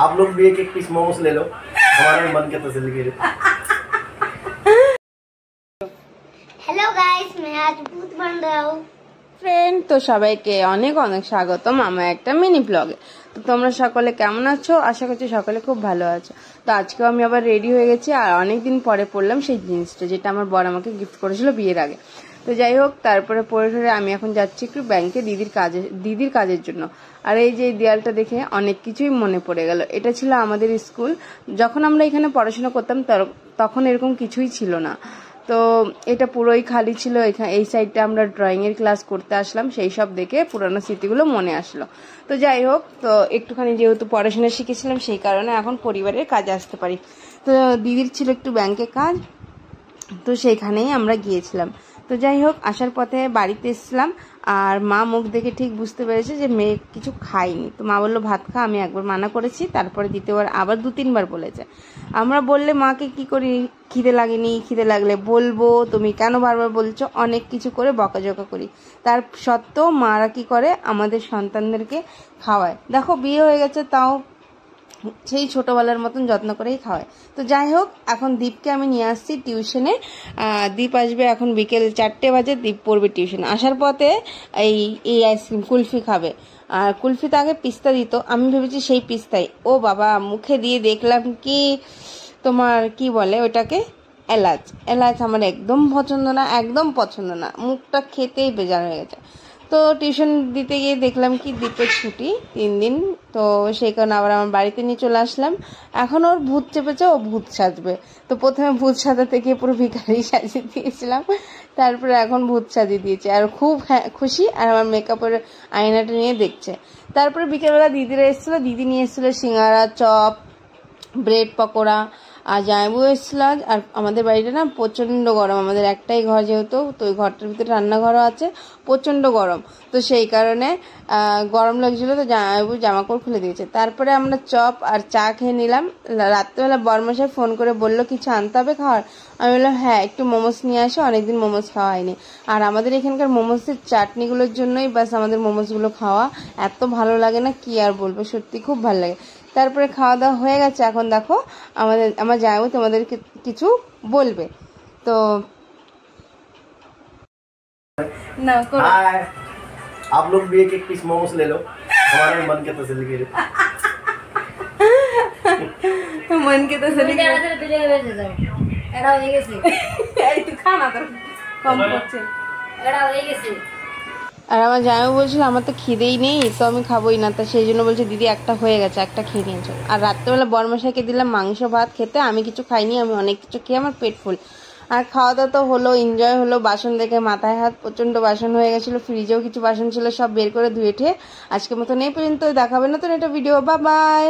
आप लोग भी एक एक पीस मोमोस ले लो हमारा मन के तसली के হ্যালো গাইস আমি আজ ভূত বান রাও ফ্রেন্ড তো সবাইকে অনেক অনেক স্বাগতম আমার একটা মিনি ব্লগে তো তোমরা সকলে কেমন আছো আশা করছি সকলে খুব ভালো আছো তো আজকেও আমি আবার রেডি হয়ে গেছি আর অনেক দিন পরে পড়লাম সেই জিনিসটা যেটা আমার বর আমাকে গিফট করেছিল বিয়ের আগে তো যাই হোক তারপরে পরে ঠরে আমি এখন যাচ্ছি একটু ব্যাংকে দিদির কাজে দিদির কাজের জন্য আর এই যে দেয়ালটা দেখে অনেক কিছুই মনে পড়ে গেল এটা ছিল আমাদের স্কুল যখন আমরা এখানে পড়াশোনা করতাম তখন এরকম কিছুই ছিল না তো এটা পুরোই খালি ছিল এখানে এই সাইডটা আমরা ড্রয়িংয়ের ক্লাস করতে আসলাম সেই সব দেখে পুরানো স্মৃতিগুলো মনে আসলো তো যাই হোক তো একটুখানি যেহেতু পড়াশোনা শিখেছিলাম সেই কারণে এখন পরিবারের কাজে আসতে পারি তো দিদির ছিল একটু ব্যাংকে কাজ তো সেইখানেই আমরা গিয়েছিলাম তো যাই হোক আসার পথে বাড়িতে এসলাম আর মা মুখ দেখে ঠিক বুঝতে পেরেছে যে মেয়ে কিছু খায়নি তো মা বললো ভাত খা আমি একবার মানা করেছি তারপরে দ্বিতীয়বার আবার দু তিনবার বলেছে আমরা বললে মাকে কি করি খিদে লাগেনি খিদে লাগলে বলবো তুমি কেন বারবার বলছো অনেক কিছু করে বকাঝকা করি তার সত্ত্বেও মারা কি করে আমাদের সন্তানদেরকে খাওয়ায় দেখো বিয়ে হয়ে গেছে তাও সেই ছোটোবেলার মতন যত্ন করেই খাওয়ায় তো যাই হোক এখন দীপকে আমি নিয়ে আসছি টিউশনে দীপ আসবে এখন বিকেল চারটে বাজে দীপ পড়বে টিউশন আসার পথে এই এই আইসক্রিম কুলফি খাবে আর কুলফিতে আগে পিস্তা দিত আমি ভেবেছি সেই পিস্তাই ও বাবা মুখে দিয়ে দেখলাম কি তোমার কি বলে ওটাকে এলাচ এলাচ আমার একদম পছন্দ না একদম পছন্দ না মুখটা খেতেই বেজার হয়ে গেছে তো টিউশন দিতে গিয়ে দেখলাম কি দ্বীপের ছুটি তিন দিন তো সেই কারণে আবার আমার বাড়িতে নিয়ে চলে আসলাম এখন ওর ভূত চেপেছে ও ভূত সাজবে তো প্রথমে ভূত সাজাতে গিয়ে পুরো ভিখারি সাজিয়ে দিয়েছিলাম তারপরে এখন ভূত সাজিয়ে দিয়েছে আর খুব খুশি আর আমার মেকআপের আয়নাটা নিয়ে দেখছে তারপরে বিকেলবেলা দিদিরা এসেছিলো দিদি নিয়ে এসেছিলো সিঙ্গারা চপ ব্রেড পকোড়া আর জামাইবু এসেছিল আজ আর আমাদের বাড়িটা না প্রচণ্ড গরম আমাদের একটাই ঘর যেহেতু তো ওই ঘরটার ভিতরে রান্নাঘরও আছে প্রচণ্ড গরম তো সেই কারণে গরম লাগছিলো তো জামাইবু কাপড় খুলে দিয়েছে তারপরে আমরা চপ আর চা খেয়ে নিলাম রাত্রেবেলা বর্মশাই ফোন করে বললো কিছু আনতে হবে খাওয়ার আমি বললাম হ্যাঁ একটু মোমোস নিয়ে আসো অনেকদিন মোমোস খাওয়া হয়নি আর আমাদের এখানকার মোমোসের চাটনিগুলোর জন্যই বাস আমাদের মোমোসগুলো খাওয়া এত ভালো লাগে না কি আর বলবো সত্যি খুব ভালো লাগে তারপরে খাওয়া দাওয়া হয়ে গেছে এখন দেখো আমাদের আমার হোক তোমাদেরকে কিছু বলবে তো তো খানা তো কম করছে হয়ে গেছে আর আমার জামাই বলছিল আমার তো খিদেই নেই তো আমি খাবোই না তা সেই জন্য বলছে দিদি একটা হয়ে গেছে একটা খেয়ে নিয়েছো আর রাত্রেবেলা বরমশাইকে দিলাম মাংস ভাত খেতে আমি কিছু খাইনি আমি অনেক কিছু খেয়ে আমার পেট ফুল আর খাওয়া দাওয়া তো হলো এনজয় হলো বাসন দেখে মাথায় হাত প্রচণ্ড বাসন হয়ে গেছিলো ফ্রিজেও কিছু বাসন ছিল সব বের করে ধুয়ে আজকে মতো নেই পর্যন্ত দেখাবে না তো এটা ভিডিও বা বাই